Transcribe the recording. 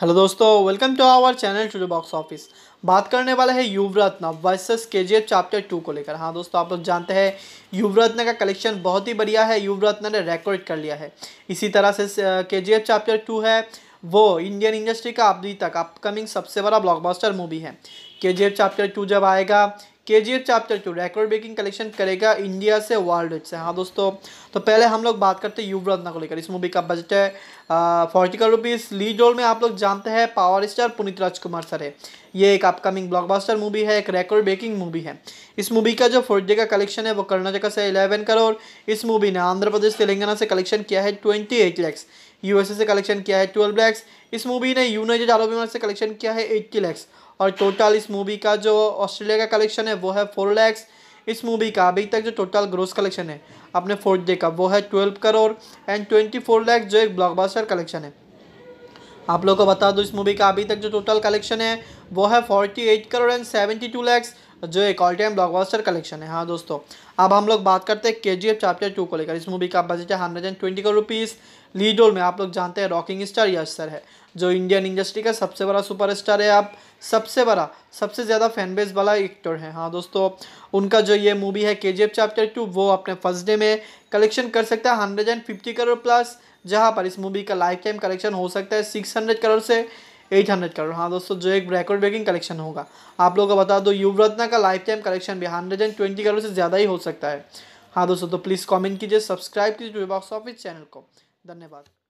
hello दोस्तों welcome to our channel to box office बात करने वाला है युवरत्न वर्सेस के जी चैप्टर टू को लेकर हाँ दोस्तों आप लोग जानते हैं युवरत्न का कलेक्शन बहुत ही बढ़िया है युवरत्न ने रिकॉर्ड कर लिया है इसी तरह से के जी चैप्टर टू है वो इंडियन इंडस्ट्री का अभी तक अपकमिंग सबसे बड़ा ब्लॉकबस्टर मूवी है के जी चैप्टर टू जब आएगा K G F chapter two record breaking collection करेगा इंडिया से वर्ल्ड से हाँ दोस्तों तो पहले हम लोग बात करते हैं युवरत्ना को लेकर इस मूवी का बजट है forty crore rupees lead role में आप लोग जानते हैं power star Puneeth Rajkumar sir है ये एक अपकमिंग ब्लॉकबस्टर मूवी है एक रेकॉर्ड ब्रेकिंग मूवी है इस मूवी का जो फोर्थ डे का कलेक्शन है वो कर्नाटका से इलेवन करोड़ इस मूवी ने आंध्र प्रदेश तेलंगाना से कलेक्शन किया है ट्वेंटी एट लैक्स यूएसए से कलेक्शन किया है ट्वेल्व लैक्स इस मूवी ने यूनाइटेड अरब इमारत से कलेक्शन किया है एट्टी लैक्स और टोटल इस मूवी का जो ऑस्ट्रेलिया का कलेक्शन है वो है फोर लैक्स इस मूवी का अभी तक जो टोटल ग्रोस कलेक्शन है अपने फोर्थ डे का वो है twelve crore and twenty four lakhs जो एक ब्लॉकबस्टर कलेक्शन है आप लोगों को बता दूँ इस मूवी का अभी तक जो टोटल कलेक्शन है वो है forty eight crore and seventy two lakhs जो एक ऑल टाइम ब्लॉकबस्टर कलेक्शन है हाँ दोस्तों अब हम लोग बात करते हैं के जी एफ चैप्टर टू को लेकर इस मूवी का बजट है hundred and twenty crore rupees lead role में आप लोग जानते हैं रॉकिंग स्टार यश सर है जो इंडियन इंडस्ट्री का सबसे बड़ा सुपर स्टार है आप सबसे बड़ा सबसे ज़्यादा फैन बेस वाला एक्टर है हाँ दोस्तों उनका जो ये मूवी है के चैप्टर टू वो अपने फर्स्ट डे में कलेक्शन कर सकता है hundred and fifty crore plus जहाँ पर इस मूवी का लाइफ टाइम कलेक्शन हो सकता है सिक्स हंड्रेड करोड़ से एट हंड्रेड करोड़ हाँ दोस्तों जो एक रेकॉर्ड ब्रेकिंग कलेक्शन होगा आप लोगों को बता दो युवरत्ना का लाइफ टाइम कलेक्शन भी हंड्रेड एंड ट्वेंटी करोड़ से ज़्यादा ही हो सकता है हाँ दोस्तों तो प्लीज़ कॉमेंट कीजिए सब्सक्राइब कीजिए बॉक्स ऑफिस चैनल को धन्यवाद